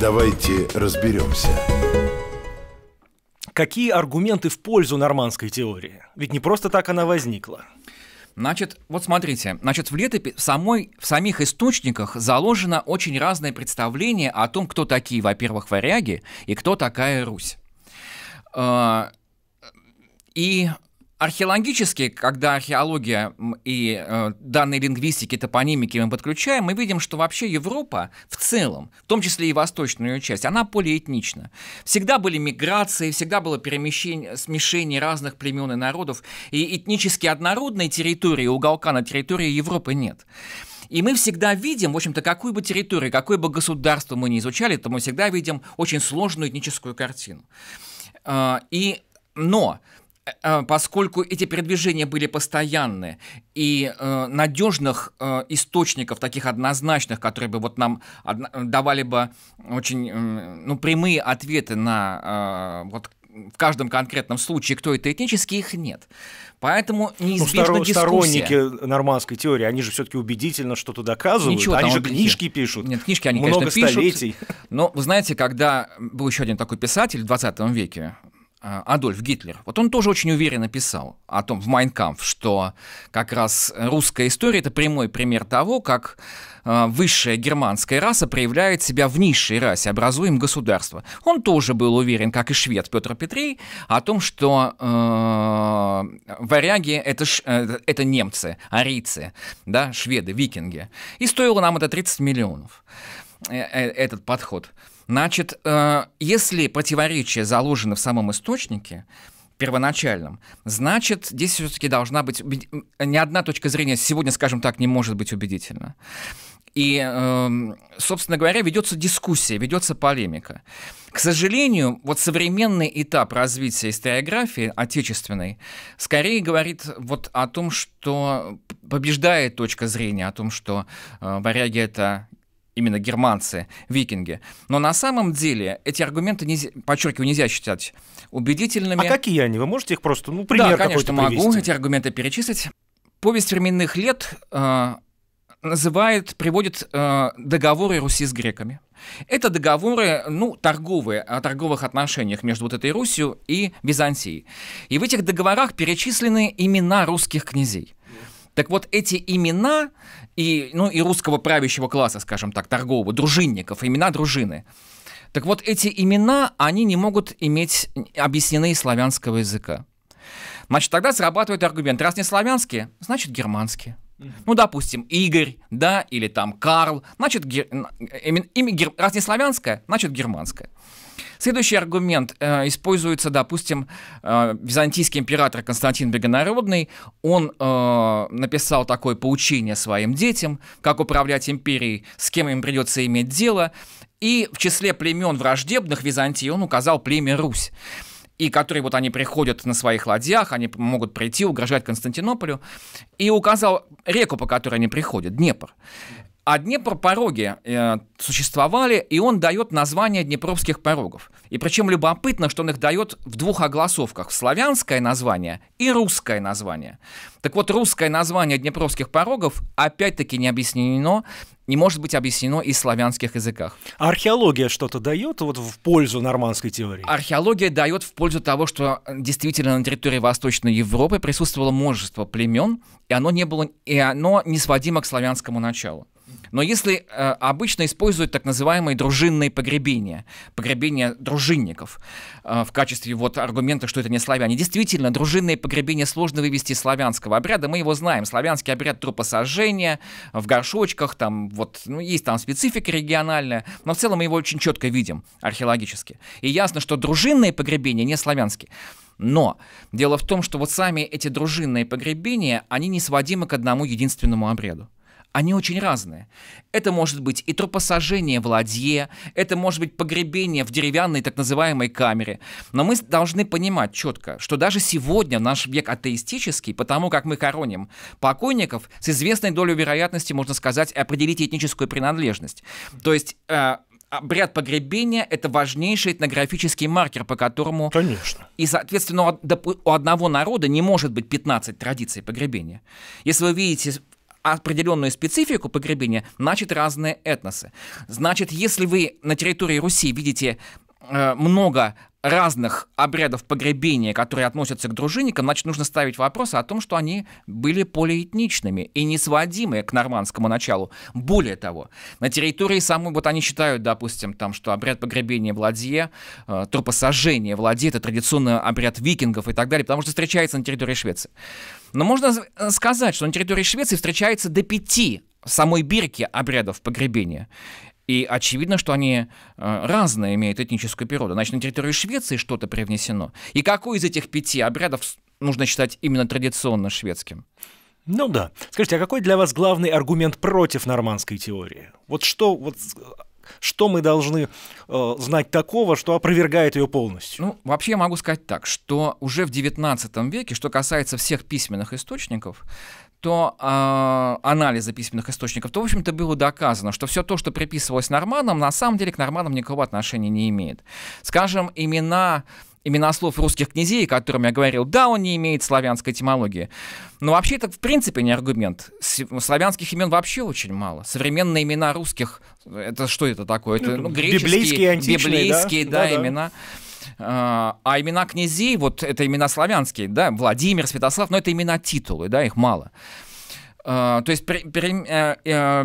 Давайте разберемся. Какие аргументы в пользу нормандской теории? Ведь не просто так она возникла. Значит, вот смотрите, значит, в летопи в, самой, в самих источниках заложено очень разное представление о том, кто такие, во-первых, варяги и кто такая Русь. А, и Археологически, когда археология и э, данные лингвистики, топонимики мы подключаем, мы видим, что вообще Европа в целом, в том числе и восточная ее часть, она полиэтнична. Всегда были миграции, всегда было перемещение, смешение разных племен и народов, и этнически однородной территории, уголка на территории Европы нет. И мы всегда видим, в общем-то, какую бы территорию, какое бы государство мы не изучали, то мы всегда видим очень сложную этническую картину. Э, и, но Э, поскольку эти передвижения были постоянны, и э, надежных э, источников, таких однозначных, которые бы вот нам давали бы очень э, ну, прямые ответы на э, вот в каждом конкретном случае, кто это этнически, их нет. Поэтому неизбежна ну, стор- дискуссия. Сторонники нормандской теории, они же все-таки убедительно что-то доказывают. Ничего они же книжки пишут. Нет, книжки они, Много конечно, пишут. Столетий. Но, вы знаете, когда был еще один такой писатель в 20 веке, Э, Адольф Гитлер. Вот он тоже очень уверенно писал о том в Майнкамп, что как раз русская история это прямой пример того, как э, высшая германская раса проявляет себя в низшей расе, образуем государство. Он тоже был уверен, как и швед Петр Петрей, о том, что э, варяги это, ш, э, это немцы, арийцы, да, шведы, викинги. И стоило нам это 30 миллионов, э, э, этот подход. Значит, э, если противоречие заложено в самом источнике, первоначальном, значит, здесь все-таки должна быть... Э, ни одна точка зрения сегодня, скажем так, не может быть убедительна. И, эм, собственно говоря, ведется дискуссия, ведется полемика. К сожалению, вот современный этап развития историографии отечественной скорее говорит вот о том, что побеждает точка зрения о том, что э, варяги — это именно германцы, викинги. Но на самом деле эти аргументы, нельзя, подчеркиваю, нельзя считать убедительными. А какие они? Вы можете их просто, ну, пример Да, конечно, могу привести. эти аргументы перечислить. Повесть временных лет э, называет, приводит э, договоры Руси с греками. Это договоры, ну, торговые, о торговых отношениях между вот этой Русью и Византией. И в этих договорах перечислены имена русских князей. Так вот, эти имена и, ну, и русского правящего класса, скажем так, торгового, дружинников, имена дружины. Так вот, эти имена, они не могут иметь объяснены из славянского языка. Значит, тогда срабатывает аргумент. Раз не славянские, значит германские. Ну, допустим, Игорь, да, или там Карл, значит, гер... Э, имя, гер... раз не славянское, значит, германское. Следующий аргумент э, используется, допустим, э, византийский император Константин Богонародный. Он э, написал такое поучение своим детям, как управлять империей, с кем им придется иметь дело. И в числе племен враждебных Византии он указал племя Русь и которые вот они приходят на своих ладьях, они могут прийти, угрожать Константинополю, и указал реку, по которой они приходят, Днепр. А Днепропороги э, существовали, и он дает название днепровских порогов. И причем любопытно, что он их дает в двух огласовках. Славянское название и русское название. Так вот, русское название днепровских порогов опять-таки не объяснено, не может быть объяснено и в славянских языках. А археология что-то дает вот в пользу нормандской теории? Археология дает в пользу того, что действительно на территории Восточной Европы присутствовало множество племен, и оно не было, и оно не сводимо к славянскому началу. Но если э, обычно используют так называемые дружинные погребения, погребения дружинников, э, в качестве вот аргумента, что это не славяне. Действительно, дружинные погребения сложно вывести из славянского обряда, мы его знаем. Славянский обряд трупосожжения в горшочках, там вот ну, есть там специфика региональная, но в целом мы его очень четко видим археологически. И ясно, что дружинные погребения не славянские. Но дело в том, что вот сами эти дружинные погребения, они не сводимы к одному единственному обряду они очень разные. Это может быть и трупосожжение в ладье, это может быть погребение в деревянной так называемой камере. Но мы должны понимать четко, что даже сегодня наш век атеистический, потому как мы короним покойников, с известной долей вероятности, можно сказать, определить этническую принадлежность. То есть э, обряд погребения — это важнейший этнографический маркер, по которому... Конечно. И, соответственно, у одного народа не может быть 15 традиций погребения. Если вы видите определенную специфику погребения, значит, разные этносы. Значит, если вы на территории Руси видите э, много разных обрядов погребения, которые относятся к дружинникам, значит, нужно ставить вопрос о том, что они были полиэтничными и не сводимые к нормандскому началу. Более того, на территории самой, вот они считают, допустим, там, что обряд погребения в ладье, э, трупосожжение в ладье, это традиционный обряд викингов и так далее, потому что встречается на территории Швеции. Но можно э, сказать, что на территории Швеции встречается до пяти самой бирки обрядов погребения. И очевидно, что они э, разные имеют этническую природу. Значит, на территории Швеции что-то привнесено. И какой из этих пяти обрядов нужно считать именно традиционно шведским? Ну да. Скажите, а какой для вас главный аргумент против нормандской теории? Вот что, вот, э, что мы должны э, знать такого, что опровергает ее полностью? Ну, вообще я могу сказать так, что уже в XIX веке, что касается всех письменных источников, то э, а, анализа письменных источников, то, в общем-то, было доказано, что все то, что приписывалось Норманам, на самом деле к Норманам никакого отношения не имеет. Скажем, имена имена слов русских князей, о котором я говорил, да, он не имеет славянской этимологии. Но вообще это в принципе не аргумент. Славянских имен вообще очень мало. Современные имена русских, это что это такое? Это ну, ну греческие, библейские, античные, библейские да? Да, да, да, имена. А, а имена князей, вот это имена славянские, да, Владимир, Святослав, но это имена титулы, да, их мало. А, то есть при, при, э, э,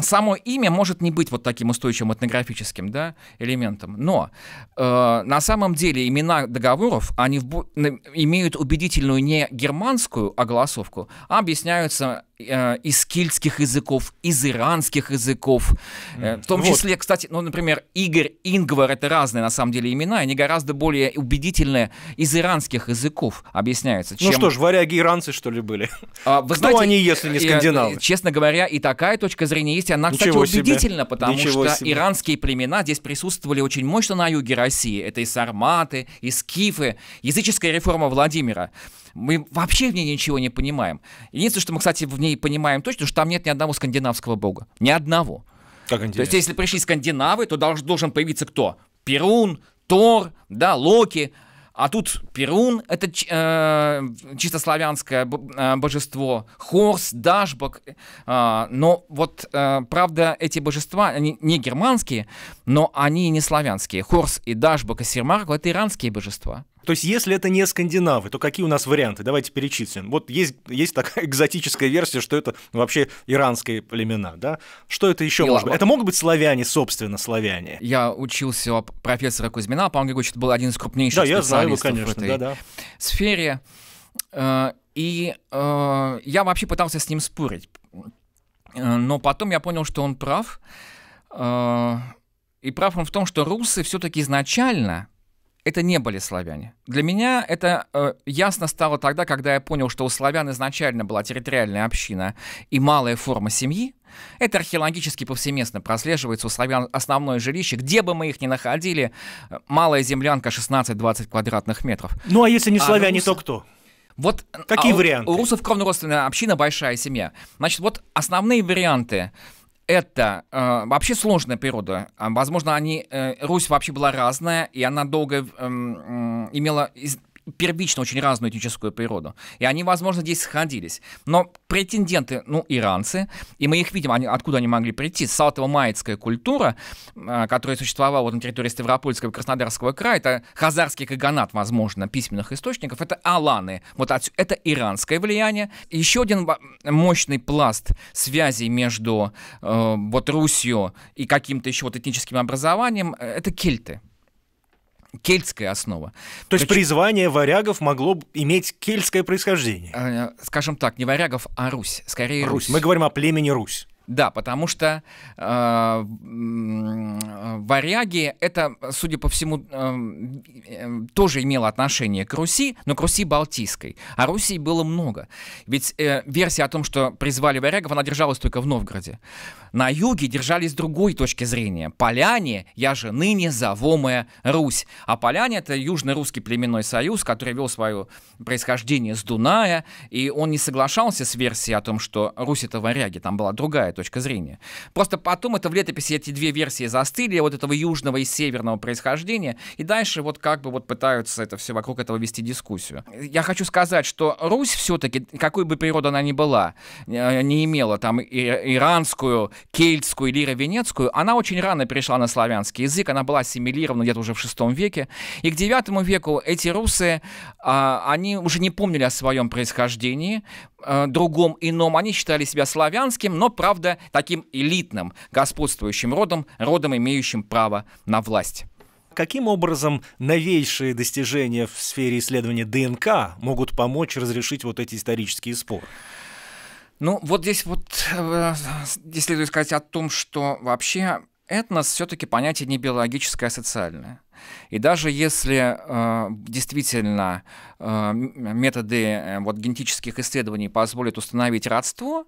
само имя может не быть вот таким устойчивым этнографическим да, элементом, но э, на самом деле имена договоров, они в, имеют убедительную не германскую огласовку, а объясняются Э, из кельтских языков, из иранских языков. Э, в том вот. числе, кстати, ну, например, Игорь, Ингвар — это разные на самом деле имена, они гораздо более убедительные из иранских языков объясняются. Ну чем... Ну что ж, варяги иранцы, что ли, были? А, вы знаете, они, если не э, скандинавы? Э, честно говоря, и такая точка зрения есть, она, Ничего кстати, убедительна, себе. потому Ничего что себе. иранские племена здесь присутствовали очень мощно на юге России. Это и сарматы, и скифы, языческая реформа Владимира. Мы вообще в ней ничего не понимаем. Единственное, что мы, кстати, в ней понимаем точно, что там нет ни одного скандинавского бога. Ни одного. Как То есть, если пришли скандинавы, то должен, должен появиться кто? Перун, Тор, да, Локи. А тут Перун — это э, чисто славянское э, божество, Хорс, Дашбок. Э, но вот, э, правда, эти божества, они не германские, но они не славянские. Хорс и Дашбок и Сермарк — это иранские божества. То есть, если это не скандинавы, то какие у нас варианты? Давайте перечислим. Вот есть, есть такая экзотическая версия, что это вообще иранские племена, да? Что это еще может быть? Это могут быть славяне, собственно, славяне. Я учился у профессора Кузьмина, а по-моему, Григорьевич, это был один из крупнейших да, специалистов я знаю его, конечно, в этой да, да. сфере. Э, и э, я вообще пытался с ним спорить. Э, но потом я понял, что он прав. И прав он в том, что русы все-таки изначально это не были славяне. Для меня это э, ясно стало тогда, когда я понял, что у славян изначально была территориальная община и малая форма семьи. Это археологически повсеместно прослеживается у славян основное жилище. Где бы мы их ни находили, э, малая землянка 16-20 квадратных метров. Ну а если не а славяне, а рус... то кто? Вот, Какие а у, варианты? У русов кровнородственная община, большая семья. Значит, вот основные варианты это э, вообще сложная природа. А, возможно, они э, Русь вообще была разная, и она долго э, эм, э, имела первично очень разную этническую природу. И они, возможно, здесь сходились. Но претенденты, ну, иранцы, и мы их видим, они, откуда они могли прийти. Салтово-майдская культура, э, которая существовала вот на территории Ставропольского и Краснодарского края, это хазарский каганат, возможно, письменных источников, это аланы. Вот от, это иранское влияние. Еще один мощный пласт связей между э, вот Русью и каким-то еще вот этническим образованием, э, это кельты кельтская основа. То есть призвание варягов могло иметь кельтское происхождение? Э, скажем так, не варягов, а Русь. Скорее Русь. Русь. Мы говорим о племени Русь. Да, потому что э, варяги это, судя по всему, э, э, тоже имело отношение к Руси, но к Руси Балтийской. А Руси было много. Ведь э, версия о том, что призвали варягов, она держалась только в Новгороде. На юге держались с другой точки зрения. Поляне, я же ныне завомая Русь. А поляне это южно-русский племенной союз, который вел свое происхождение с Дуная, и он не соглашался с версией о том, что Русь это варяги. Там была другая точка зрения. Просто потом это в летописи эти две версии застыли, вот этого южного и северного происхождения, и дальше вот как бы вот пытаются это все вокруг этого вести дискуссию. Я хочу сказать, что Русь все-таки, какой бы природа она ни была, э, не имела там иранскую, кельтскую или венецкую, она очень рано перешла на славянский язык, она была ассимилирована где-то уже в шестом веке, и к девятому веку эти русы, а, они уже не помнили о своем происхождении, Э, другом ином. Они считали себя славянским, но, правда, таким элитным, господствующим родом, родом, имеющим право на власть каким образом новейшие достижения в сфере исследования ДНК могут помочь разрешить вот эти исторические споры? Ну, вот здесь вот, э, здесь следует сказать о том, что вообще Этнос все-таки понятие не биологическое, а социальное. И даже если э, действительно э, методы э, вот, генетических исследований позволят установить родство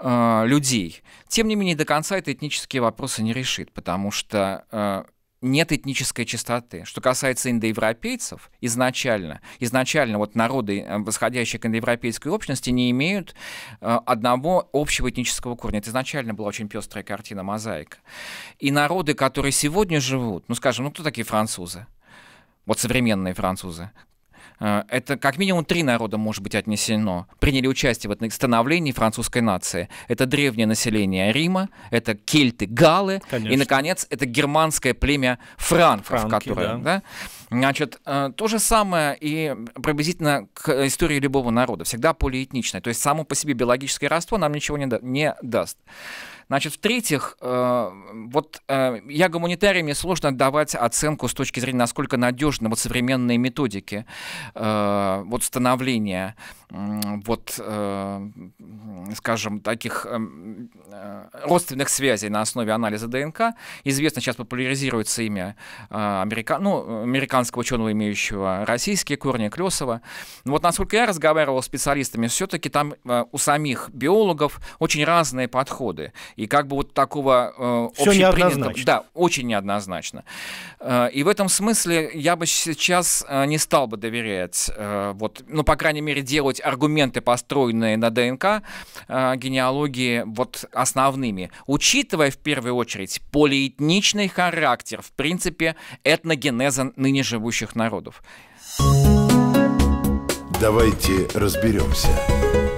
э, людей, тем не менее до конца это этнические вопросы не решит, потому что э, нет этнической чистоты. Что касается индоевропейцев, изначально, изначально вот народы, э, восходящие к индоевропейской общности, не имеют э, одного общего этнического корня. Это изначально была очень пестрая картина, мозаика. И народы, которые сегодня живут, ну, скажем, ну, кто такие французы? Вот современные французы, Э, это как минимум три народа может быть отнесено. Приняли участие в становлении французской нации. Это древнее население Рима, это кельты, галы, Конечно. и, наконец, это германское племя франков, Франки, которое... Да. Да? Значит, э, то же самое и приблизительно к истории любого народа, всегда полиэтничная. То есть само по себе биологическое родство нам ничего не, да, не даст. Значит, в-третьих, э, вот э, я гуманитариям мне сложно давать оценку с точки зрения, насколько надежны вот современные методики э, вот становления вот, э, скажем, таких э, родственных связей на основе анализа ДНК. Известно, сейчас популяризируется имя америка... ну, американского американского ученого, имеющего российские корни Клесова. Но вот насколько я разговаривал с специалистами, все-таки там э, у самих биологов очень разные подходы. И как бы вот такого э, общепринятого... Да, очень неоднозначно. Э, и в этом смысле я бы сейчас э, не стал бы доверять, вот, ну, по крайней мере, делать аргументы, построенные на ДНК генеалогии, вот основными. Учитывая в первую очередь полиэтничный характер, в принципе, этногенеза ныне живущих народов. Давайте разберемся.